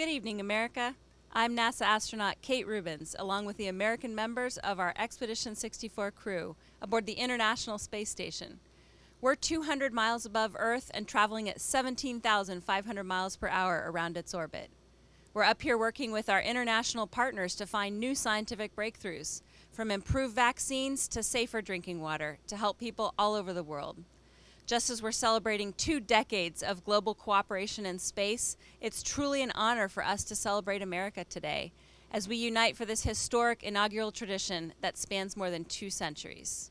Good evening, America. I'm NASA astronaut Kate Rubins, along with the American members of our Expedition 64 crew aboard the International Space Station. We're 200 miles above Earth and traveling at 17,500 miles per hour around its orbit. We're up here working with our international partners to find new scientific breakthroughs, from improved vaccines to safer drinking water, to help people all over the world. Just as we're celebrating two decades of global cooperation in space, it's truly an honor for us to celebrate America today as we unite for this historic inaugural tradition that spans more than two centuries.